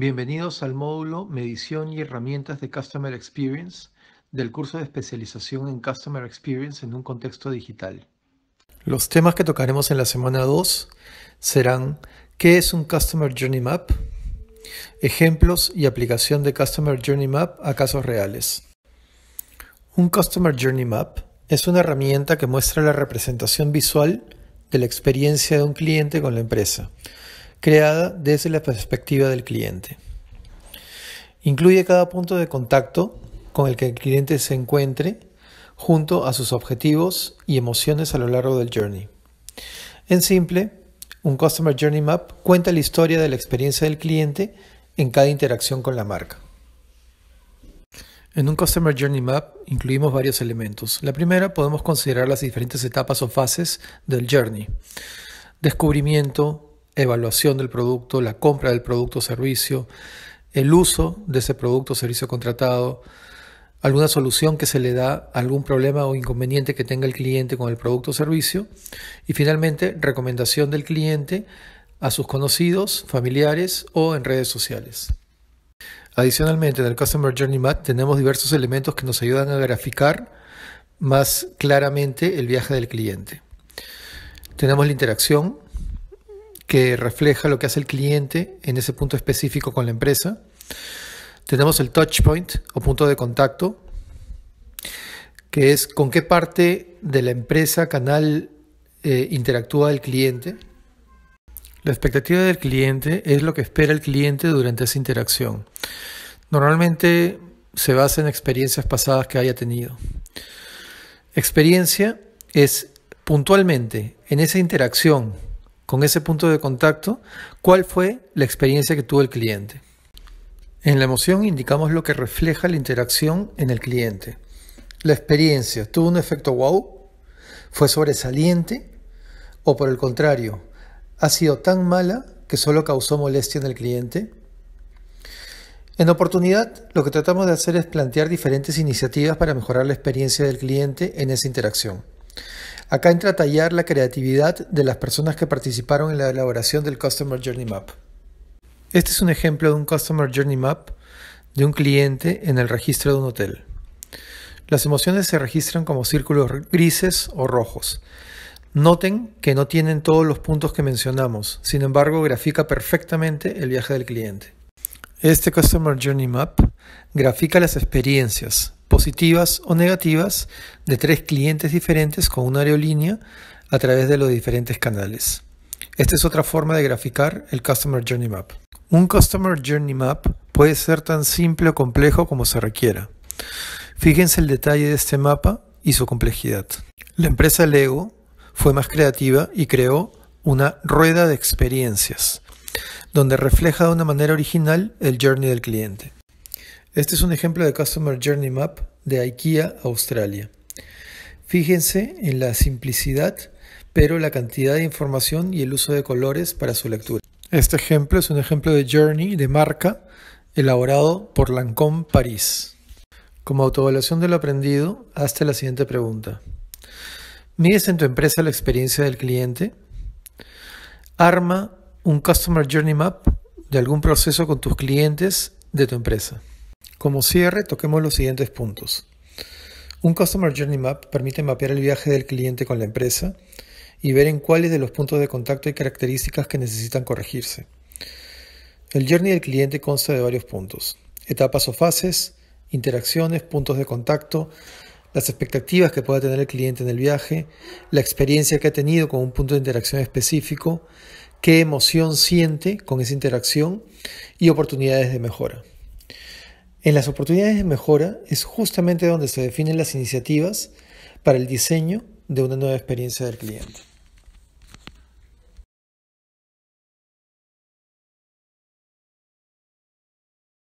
Bienvenidos al módulo Medición y herramientas de Customer Experience del curso de especialización en Customer Experience en un contexto digital. Los temas que tocaremos en la semana 2 serán ¿qué es un Customer Journey Map? Ejemplos y aplicación de Customer Journey Map a casos reales. Un Customer Journey Map es una herramienta que muestra la representación visual de la experiencia de un cliente con la empresa creada desde la perspectiva del cliente. Incluye cada punto de contacto con el que el cliente se encuentre junto a sus objetivos y emociones a lo largo del journey. En simple, un Customer Journey Map cuenta la historia de la experiencia del cliente en cada interacción con la marca. En un Customer Journey Map incluimos varios elementos. La primera podemos considerar las diferentes etapas o fases del journey. Descubrimiento, evaluación del producto, la compra del producto o servicio, el uso de ese producto o servicio contratado, alguna solución que se le da a algún problema o inconveniente que tenga el cliente con el producto o servicio y finalmente recomendación del cliente a sus conocidos, familiares o en redes sociales. Adicionalmente, en el Customer Journey Map tenemos diversos elementos que nos ayudan a graficar más claramente el viaje del cliente. Tenemos la interacción, que refleja lo que hace el cliente en ese punto específico con la empresa. Tenemos el touch point o punto de contacto, que es con qué parte de la empresa, canal, eh, interactúa el cliente. La expectativa del cliente es lo que espera el cliente durante esa interacción. Normalmente se basa en experiencias pasadas que haya tenido. Experiencia es puntualmente en esa interacción con ese punto de contacto, cuál fue la experiencia que tuvo el cliente. En la emoción indicamos lo que refleja la interacción en el cliente. La experiencia tuvo un efecto wow, fue sobresaliente o por el contrario, ha sido tan mala que solo causó molestia en el cliente. En oportunidad, lo que tratamos de hacer es plantear diferentes iniciativas para mejorar la experiencia del cliente en esa interacción. Acá entra a tallar la creatividad de las personas que participaron en la elaboración del Customer Journey Map. Este es un ejemplo de un Customer Journey Map de un cliente en el registro de un hotel. Las emociones se registran como círculos grises o rojos. Noten que no tienen todos los puntos que mencionamos, sin embargo grafica perfectamente el viaje del cliente. Este Customer Journey Map grafica las experiencias, positivas o negativas de tres clientes diferentes con una aerolínea a través de los diferentes canales. Esta es otra forma de graficar el Customer Journey Map. Un Customer Journey Map puede ser tan simple o complejo como se requiera. Fíjense el detalle de este mapa y su complejidad. La empresa Lego fue más creativa y creó una rueda de experiencias, donde refleja de una manera original el journey del cliente. Este es un ejemplo de Customer Journey Map de IKEA Australia. Fíjense en la simplicidad, pero la cantidad de información y el uso de colores para su lectura. Este ejemplo es un ejemplo de Journey de marca elaborado por Lancôme París. Como autoevaluación de lo aprendido, hazte la siguiente pregunta. ¿Mides en tu empresa la experiencia del cliente? Arma un Customer Journey Map de algún proceso con tus clientes de tu empresa. Como cierre, toquemos los siguientes puntos. Un Customer Journey Map permite mapear el viaje del cliente con la empresa y ver en cuáles de los puntos de contacto hay características que necesitan corregirse. El journey del cliente consta de varios puntos, etapas o fases, interacciones, puntos de contacto, las expectativas que pueda tener el cliente en el viaje, la experiencia que ha tenido con un punto de interacción específico, qué emoción siente con esa interacción y oportunidades de mejora. En las oportunidades de mejora es justamente donde se definen las iniciativas para el diseño de una nueva experiencia del cliente.